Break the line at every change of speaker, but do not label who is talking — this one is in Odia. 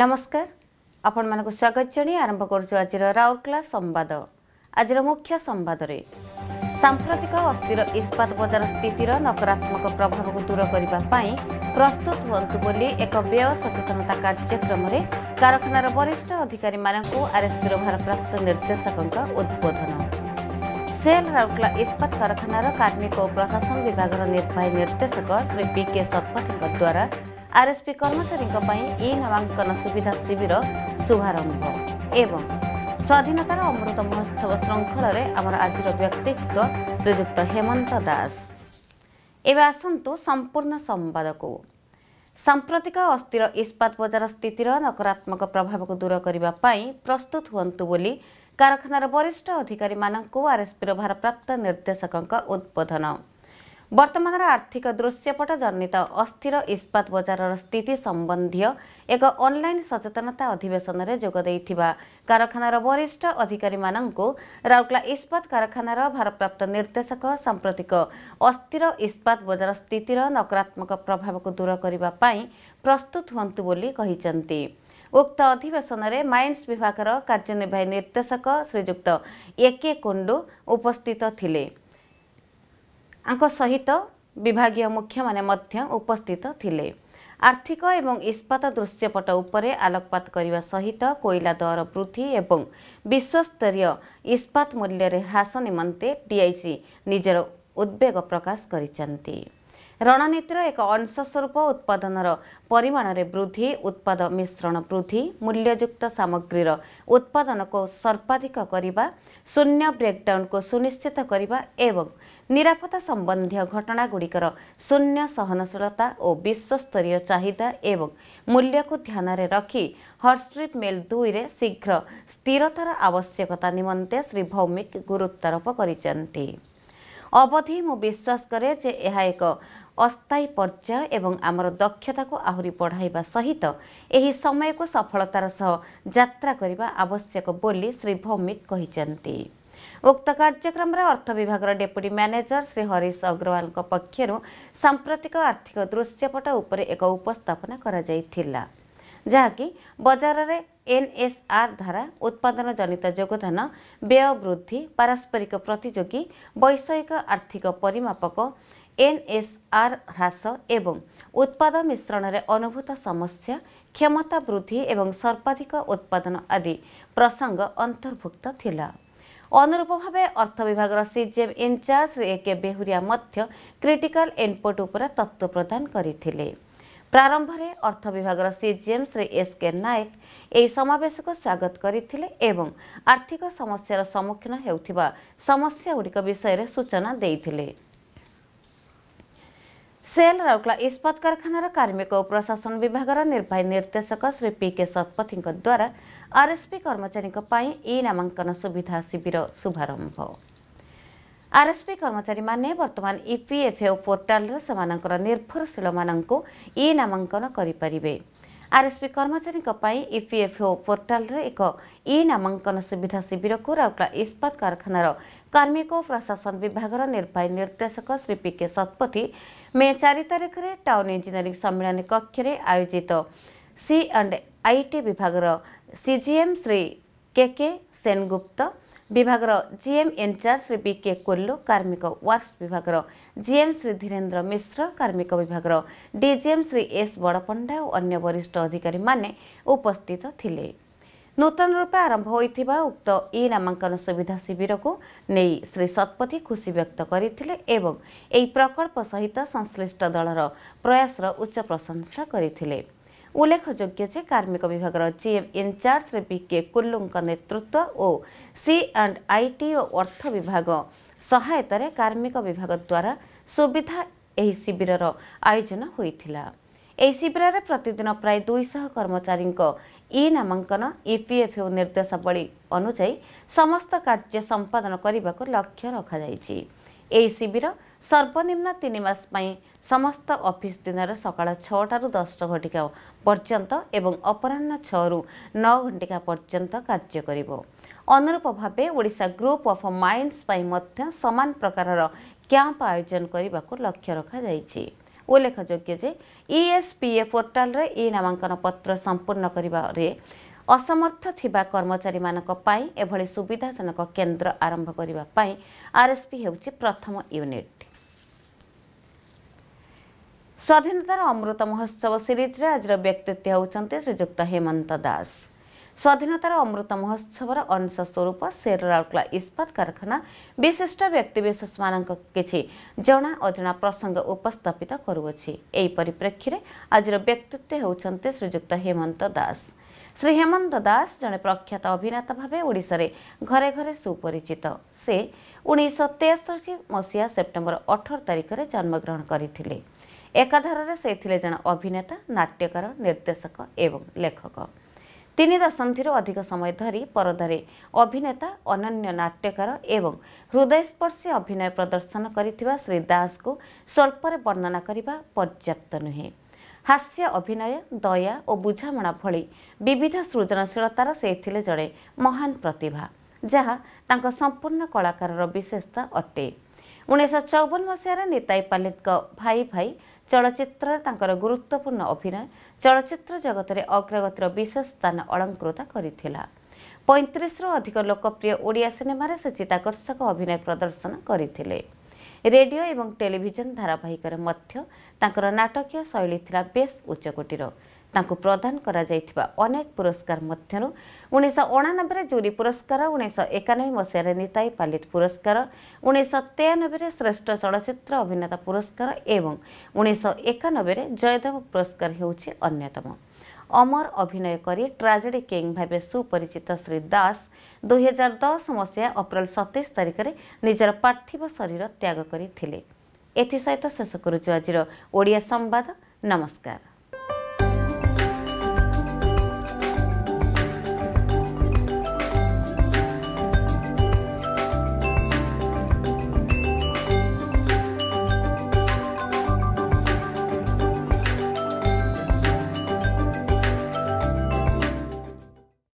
ନମସ୍କାର ଆପଣମାନଙ୍କୁ ସ୍ୱାଗତ ଜଣାଇ ଆରମ୍ଭ କରୁଛୁ ଆଜିର ରାଉରକେଲା ସମ୍ବାଦ ଆଜିର ମୁଖ୍ୟ ସମ୍ବାଦରେ ସାମ୍ପ୍ରତିକ ଅସ୍ଥିର ଇସ୍ପାତ ବଜାର ସ୍ଥିତିର ନକାରାତ୍ମକ ପ୍ରଭାବକୁ ଦୂର କରିବା ପାଇଁ ପ୍ରସ୍ତୁତ ହୁଅନ୍ତୁ ବୋଲି ଏକ ବ୍ୟୟ ସଚେତନତା କାର୍ଯ୍ୟକ୍ରମରେ କାରଖାନାର ବରିଷ୍ଠ ଅଧିକାରୀମାନଙ୍କୁ ଆର୍ଏସ୍ପିର ଭାରପ୍ରାପ୍ତ ନିର୍ଦ୍ଦେଶକଙ୍କ ଉଦ୍ବୋଧନ ସେଲ୍ ରାଉରକେଲା ଇସ୍ପାତ କାରଖାନାର କାର୍ମିକ ଓ ପ୍ରଶାସନ ବିଭାଗର ନିର୍ବାହୀ ନିର୍ଦ୍ଦେଶକ ଶ୍ରୀ ପି କେ ଶତପଥୀଙ୍କ ଦ୍ୱାରା ଆର୍ ଏସ୍ ପି କର୍ମଚାରୀଙ୍କ ପାଇଁ ଇ ନାମାଙ୍କନ ସୁବିଧା ଶିବିର ଶୁଭାରମ୍ଭ ଏବଂ ସ୍ୱାଧୀନତାର ଅମୃତ ମହୋତ୍ସବ ଶୃଙ୍ଖଳରେ ଆମର ଆଜିର ବ୍ୟକ୍ତିତ୍ୱ ଶ୍ରୀଯୁକ୍ତ ହେମନ୍ତ ଦାସ ଏବେ ଆସନ୍ତୁ ସମ୍ପୂର୍ଣ୍ଣ ସମ୍ବାଦକୁ ସାମ୍ପ୍ରତିକ ଅସ୍ଥିର ଇସ୍ପାତ ବଜାର ସ୍ଥିତିର ନକାରାତ୍ମକ ପ୍ରଭାବକୁ ଦୂର କରିବା ପାଇଁ ପ୍ରସ୍ତୁତ ହୁଅନ୍ତୁ ବୋଲି କାରଖାନାର ବରିଷ୍ଠ ଅଧିକାରୀମାନଙ୍କୁ ଆର୍ଏସ୍ପିର ଭାରପ୍ରାପ୍ତ ନିର୍ଦ୍ଦେଶକଙ୍କ ଉଦ୍ବୋଧନ ବର୍ତ୍ତମାନର ଆର୍ଥିକ ଦୃଶ୍ୟପଟ ଜନିତ ଅସ୍ଥିର ଇସ୍ପାତ ବଜାରର ସ୍ଥିତି ସମ୍ବନ୍ଧୀୟ ଏକ ଅନ୍ଲାଇନ୍ ସଚେତନତା ଅଧିବେଶନରେ ଯୋଗ ଦେଇଥିବା କାରଖାନାର ବରିଷ୍ଠ ଅଧିକାରୀମାନଙ୍କୁ ରାଉରକେଲା ଇସ୍ପାତ କାରଖାନାର ଭାରପ୍ରାପ୍ତ ନିର୍ଦ୍ଦେଶକ ସାମ୍ପ୍ରତିକ ଅସ୍ଥିର ଇସ୍ପାତ ବଜାର ସ୍ଥିତିର ନକାରାତ୍ମକ ପ୍ରଭାବକୁ ଦୂର କରିବା ପାଇଁ ପ୍ରସ୍ତୁତ ହୁଅନ୍ତୁ ବୋଲି କହିଛନ୍ତି ଉକ୍ତ ଅଧିବେଶନରେ ମାଇନ୍ସ ବିଭାଗର କାର୍ଯ୍ୟନିର୍ବାହୀ ନିର୍ଦ୍ଦେଶକ ଶ୍ରୀଯୁକ୍ତ ଏକେ କୁଣ୍ଡୁ ଉପସ୍ଥିତ ଥିଲେ ତାଙ୍କ ସହିତ ବିଭାଗୀୟ ମୁଖ୍ୟମାନେ ମଧ୍ୟ ଉପସ୍ଥିତ ଥିଲେ ଆର୍ଥିକ ଏବଂ ଇସ୍ପାତ ଦୃଶ୍ୟପଟ ଉପରେ ଆଲୋକପାତ କରିବା ସହିତ କୋଇଲା ଦର ବୃଦ୍ଧି ଏବଂ ବିଶ୍ୱସ୍ତରୀୟ ଇସ୍ପାତ ମୂଲ୍ୟରେ ହ୍ରାସ ନିମନ୍ତେ ଡିଆଇସି ନିଜର ଉଦ୍ବେଗ ପ୍ରକାଶ କରିଛନ୍ତି ରଣନୀତିର ଏକ ଅଂଶ ସ୍ୱରୂପ ଉତ୍ପାଦନର ପରିମାଣରେ ବୃଦ୍ଧି ଉତ୍ପାଦ ମିଶ୍ରଣ ବୃଦ୍ଧି ମୂଲ୍ୟଯୁକ୍ତ ସାମଗ୍ରୀର ଉତ୍ପାଦନକୁ ସର୍ବାଧିକ କରିବା ଶୂନ୍ୟ ବ୍ରେକ୍ଡାଉନ୍କୁ ସୁନିଶ୍ଚିତ କରିବା ଏବଂ ନିରାପତ୍ତା ସମ୍ବନ୍ଧୀୟ ଘଟଣାଗୁଡ଼ିକର ଶୂନ୍ୟ ସହନଶୀଳତା ଓ ବିଶ୍ୱସ୍ତରୀୟ ଚାହିଦା ଏବଂ ମୂଲ୍ୟକୁ ଧ୍ୟାନରେ ରଖି ହର୍ଷ୍ଟ୍ରିପ୍ ମେଲ୍ ଦୁଇରେ ଶୀଘ୍ର ସ୍ଥିରତାର ଆବଶ୍ୟକତା ନିମନ୍ତେ ଶ୍ରୀ ଭୌମିକ ଗୁରୁତ୍ୱାରୋପ କରିଛନ୍ତି ଅବଧି ମୁଁ ବିଶ୍ୱାସ କରେ ଯେ ଏହା ଏକ ଅସ୍ଥାୟୀ ପର୍ଯ୍ୟାୟ ଏବଂ ଆମର ଦକ୍ଷତାକୁ ଆହୁରି ବଢ଼ାଇବା ସହିତ ଏହି ସମୟକୁ ସଫଳତାର ସହ ଯାତ୍ରା କରିବା ଆବଶ୍ୟକ ବୋଲି ଶ୍ରୀ ଭୌମିକ କହିଛନ୍ତି ଉକ୍ତ କାର୍ଯ୍ୟକ୍ରମରେ ଅର୍ଥ ବିଭାଗର ଡେପୁଟି ମ୍ୟାନେଜର ଶ୍ରୀ ହରିଶ ଅଗ୍ରୱାଲଙ୍କ ପକ୍ଷରୁ ସାମ୍ପ୍ରତିକ ଆର୍ଥିକ ଦୃଶ୍ୟପଟ ଉପରେ ଏକ ଉପସ୍ଥାପନା କରାଯାଇଥିଲା ଯାହାକି ବଜାରରେ ଏନ୍ଏସ୍ଆର୍ ଧାରା ଉତ୍ପାଦନ ଜନିତ ଯୋଗଦାନ ବ୍ୟୟ ବୃଦ୍ଧି ପାରସ୍ପରିକ ପ୍ରତିଯୋଗୀ ବୈଷୟିକ ଆର୍ଥିକ ପରିମାପକ ଏନ୍ଏସ୍ଆର୍ ହ୍ରାସ ଏବଂ ଉତ୍ପାଦ ମିଶ୍ରଣରେ ଅନୁଭୂତ ସମସ୍ୟା କ୍ଷମତା ବୃଦ୍ଧି ଏବଂ ସର୍ବାଧିକ ଉତ୍ପାଦନ ଆଦି ପ୍ରସଙ୍ଗ ଅନ୍ତର୍ଭୁକ୍ତ ଥିଲା ଅନୁରୂପ ଭାବେ ଅର୍ଥ ବିଭାଗର ସିଜିଏମ୍ ଇନ୍ଚାର୍ଜ ଏକେ ବେହୁରିଆ ମଧ୍ୟ କ୍ରିଟିକାଲ୍ ଇନ୍ପୁଟ୍ ଉପରେ ତତ୍ତ୍ୱ ପ୍ରଦାନ କରିଥିଲେ ପ୍ରାରମ୍ଭରେ ଅର୍ଥ ବିଭାଗର CGM Shri S K Nayak ଏହି ସମାବେଶକୁ ସ୍ୱାଗତ କରିଥିଲେ ଏବଂ ଆର୍ଥିକ ସମସ୍ୟାର ସମ୍ମୁଖୀନ ହେଉଥିବା ସମସ୍ୟାଗୁଡ଼ିକ ବିଷୟରେ ସୂଚନା ଦେଇଥିଲେ सेल राउकला इस्पात कारखान र कार्य प्रशासन विभाग र निर्वाही निर्देशक श्री पीके शतपथी द्वारा आरएसपी कर्मचारीको आरएसपि ए नामांकन सुविधा शिविर शुभारम्भ आरएसपी कर्मचारी माने वर्तमान ईपीएफओ बर्तमान इपिएफओ पोर्टाल निर्भरशील इ नामापारे आरएसपी कर्मचारीको ईपीएफओ पोर्टल रे एक ए नामांकन सुविधा शिविरको राउकला राउरेला इस्पत् କାର୍ମିକ ଓ ପ୍ରଶାସନ ବିଭାଗର ନିର୍ବାହୀ ନିର୍ଦ୍ଦେଶକ Shri P K Satapathy May ଚାରି ତାରିଖରେ ଟାଉନ୍ ଇଞ୍ଜିନିୟରିଂ ସମ୍ମିଳନୀ କକ୍ଷରେ ଆୟୋଜିତ ସି ଆଣ୍ଡ ଆଇଟି ବିଭାଗର CGM Shri K K Sengupta ବିଭାଗର GM incharge Shri B K Kullu କାର୍ମିକ ୱାର୍କସ୍ ବିଭାଗର ଜିଏମ୍ ଶ୍ରୀ ଧୀରେନ୍ଦ୍ର ମିଶ୍ର କାର୍ମିକ ବିଭାଗର ଡିଜିଏମ୍ ଶ୍ରୀ ଏସ୍ ବଡ଼ପଣ୍ଡା ଓ ଅନ୍ୟ ବରିଷ୍ଠ ଅଧିକାରୀମାନେ ଉପସ୍ଥିତ ଥିଲେ ନୂତନ ରୂପେ ଆରମ୍ଭ ହୋଇଥିବା ଉକ୍ତ ଇ ନାମାଙ୍କନ ସୁବିଧା ଶିବିରକୁ ନେଇ ଶ୍ରୀ ଶତପଥୀ ଖୁସି ବ୍ୟକ୍ତ କରିଥିଲେ ଏବଂ ଏହି ପ୍ରକଳ୍ପ ସହିତ ସଂଶ୍ଲିଷ୍ଟ ଦଳର ପ୍ରୟାସର ଉଚ୍ଚ ପ୍ରଶଂସା କରିଥିଲେ ଉଲ୍ଲେଖଯୋଗ୍ୟ ଯେ କାର୍ମିକ ବିଭାଗର ଚିଏମ୍ ଇନ୍ଚାର୍ଜ ବି କେ କୁଲ୍ଲୁଙ୍କ ନେତୃତ୍ୱ ଓ ସି ଆଣ୍ଡ ଆଇଟି ଓ ଅର୍ଥ ବିଭାଗ ସହାୟତାରେ କାର୍ମିକ ବିଭାଗ ଦ୍ୱାରା ସୁବିଧା ଏହି ଶିବିରର ଆୟୋଜନ ହୋଇଥିଲା ଏହି ଶିବିରରେ ପ୍ରତିଦିନ ପ୍ରାୟ ଦୁଇଶହ କର୍ମଚାରୀଙ୍କ ଇ ନାମାଙ୍କନ ଇପିଏଫ୍ଓ ନିର୍ଦ୍ଦେଶାବଳୀ ଅନୁଯାୟୀ ସମସ୍ତ କାର୍ଯ୍ୟ ସମ୍ପାଦନ କରିବାକୁ ଲକ୍ଷ୍ୟ ରଖାଯାଇଛି ଏହି ଶିବିର ସର୍ବନିମ୍ନ ତିନି ମାସ ପାଇଁ ସମସ୍ତ ଅଫିସ୍ ଦିନରେ ସକାଳ ଛଅଟାରୁ ଦଶ ଘଣ୍ଟିକା ପର୍ଯ୍ୟନ୍ତ ଏବଂ ଅପରାହ୍ନ ଛଅରୁ ନଅ ଘଣ୍ଟିକା ପର୍ଯ୍ୟନ୍ତ କାର୍ଯ୍ୟ କରିବ ଅନୁରୂପ ଭାବେ ଓଡ଼ିଶା ଗ୍ରୁପ୍ ଅଫ୍ ମାଇଣ୍ଡସ୍ ପାଇଁ ମଧ୍ୟ ସମାନ ପ୍ରକାରର କ୍ୟାମ୍ପ ଆୟୋଜନ କରିବାକୁ ଲକ୍ଷ୍ୟ ରଖାଯାଇଛି ଉଲ୍ଲେଖଯୋଗ୍ୟ ଯେ ଇଏସ୍ପିଏ e ପୋର୍ଟାଲରେ ଇ ନାମାଙ୍କନ ପତ୍ର ସମ୍ପୂର୍ଣ୍ଣ କରିବାରେ ଅସମର୍ଥ ଥିବା କର୍ମଚାରୀମାନଙ୍କ ପାଇଁ ଏଭଳି ସୁବିଧାଜନକ କେନ୍ଦ୍ର ଆରମ୍ଭ କରିବା ପାଇଁ ଆର୍ଏସ୍ପି ହେଉଛି ପ୍ରଥମ ୟୁନିଟ୍ ସ୍ୱାଧୀନତାର ଅମୃତ ମହୋତ୍ସବ ସିରିଜ୍ରେ ଆଜିର ବ୍ୟକ୍ତିତ୍ୱ ହେଉଛନ୍ତି ଶ୍ରୀଯୁକ୍ତ ହେମନ୍ତ ଦାସ ସ୍ୱାଧୀନତାର ଅମୃତ ମହୋତ୍ସବର ଅଂଶ ସ୍ୱରୂପ ସେର ରାଉରକେଲା ଇସ୍ପାତ କାରଖାନା ବିଶିଷ୍ଟ ବ୍ୟକ୍ତିବିଶେଷମାନଙ୍କ କିଛି ଜଣା ଅଜଣା ପ୍ରସଙ୍ଗ ଉପସ୍ଥାପିତ କରୁଅଛି ଏହି ପରିପ୍ରେକ୍ଷୀରେ ଆଜିର ବ୍ୟକ୍ତିତ୍ୱ ହେଉଛନ୍ତି ଶ୍ରୀଯୁକ୍ତ ହେମନ୍ତ ଦାସ ଶ୍ରୀ ହେମନ୍ତ ଦାସ ଜଣେ ପ୍ରଖ୍ୟାତ ଅଭିନେତା ଭାବେ ଓଡ଼ିଶାରେ ଘରେ ଘରେ ସୁପରିଚିତ ସେ ଉଣେଇଶହ ତେସ୍ତରି ମସିହା ସେପ୍ଟେମ୍ବର ଅଠର ତାରିଖରେ ଜନ୍ମଗ୍ରହଣ କରିଥିଲେ ଏକାଧାରରେ ସେ ଥିଲେ ଜଣେ ଅଭିନେତା ନାଟ୍ୟକାର ନିର୍ଦ୍ଦେଶକ ଏବଂ ଲେଖକ ତିନି ଦଶନ୍ଧିରୁ ଅଧିକ ସମୟ ଧରି ପରଦାରେ ଅଭିନେତା ଅନନ୍ୟ ନାଟ୍ୟକାର ଏବଂ ହୃଦୟସ୍ପର୍ଶୀ ଅଭିନୟ ପ୍ରଦର୍ଶନ କରିଥିବା ଶ୍ରୀ ଦାସଙ୍କୁ ସ୍ୱଳ୍ପରେ ବର୍ଣ୍ଣନା କରିବା ପର୍ଯ୍ୟାପ୍ତ ନୁହେଁ ହାସ୍ୟ ଅଭିନୟ ଦୟା ଓ ବୁଝାମଣା ଭଳି ବିବିଧ ସୃଜନଶୀଳତାର ସେ ଥିଲେ ଜଣେ ମହାନ ପ୍ରତିଭା ଯାହା ତାଙ୍କ ସମ୍ପୂର୍ଣ୍ଣ କଳାକାରର ବିଶେଷତା ଅଟେ ଉଣେଇଶହ ଚଉବନ ମସିହାରେ ନିତାଇ ପାଲିତ୍ଙ୍କ ଭାଇ ଭାଇ ଚଳଚ୍ଚିତ୍ରରେ ତାଙ୍କର ଗୁରୁତ୍ୱପୂର୍ଣ୍ଣ ଅଭିନୟ ଚଳଚ୍ଚିତ୍ର ଜଗତରେ ଅଗ୍ରଗତିର ବିଶେଷ ସ୍ଥାନ ଅଳଙ୍କୃତ କରିଥିଲା ପଇଁତିରିଶରୁ ଅଧିକ ଲୋକପ୍ରିୟ ଓଡ଼ିଆ ସିନେମାରେ ସେ ଚିତ୍ତାକର୍ଷକ ଅଭିନୟ ପ୍ରଦର୍ଶନ କରିଥିଲେ ରେଡ଼ିଓ ଏବଂ ଟେଲିଭିଜନ ଧାରାବାହିକରେ ମଧ୍ୟ ତାଙ୍କର ନାଟକୀୟ ଶୈଳୀ ଥିଲା ବେଶ୍ ଉଚ୍ଚକୋଟୀର ତାଙ୍କୁ ପ୍ରଦାନ କରାଯାଇଥିବା ଅନେକ ପୁରସ୍କାର ମଧ୍ୟରୁ ଉଣେଇଶହ ଅଣାନବେରେ ଜୁରି ପୁରସ୍କାର ଉଣେଇଶହ ଏକାନବେ ମସିହାରେ ନିତାଇ ପାଲିତ ପୁରସ୍କାର ଉଣେଇଶହ ତେୟାନବେରେ ଶ୍ରେଷ୍ଠ ଚଳଚ୍ଚିତ୍ର ଅଭିନେତା ପୁରସ୍କାର ଏବଂ ଉଣେଇଶହ ଏକାନବେରେ ଜୟଦେବ ପୁରସ୍କାର ହେଉଛି ଅନ୍ୟତମ ଅମର ଅଭିନୟ କରି ଟ୍ରାଜେଡ଼ି କିଙ୍ଗ ଭାବେ ସୁପରିଚିତ ଶ୍ରୀ ଦାସ ଦୁଇହଜାର ଦଶ ମସିହା ଅପ୍ରେଲ ସତେଇଶ ତାରିଖରେ ନିଜର ପାର୍ଥିବ ଶରୀର ତ୍ୟାଗ କରିଥିଲେ ଏଥିସହିତ ଶେଷ କରୁଛୁ ଆଜିର ଓଡ଼ିଆ ସମ୍ବାଦ ନମସ୍କାର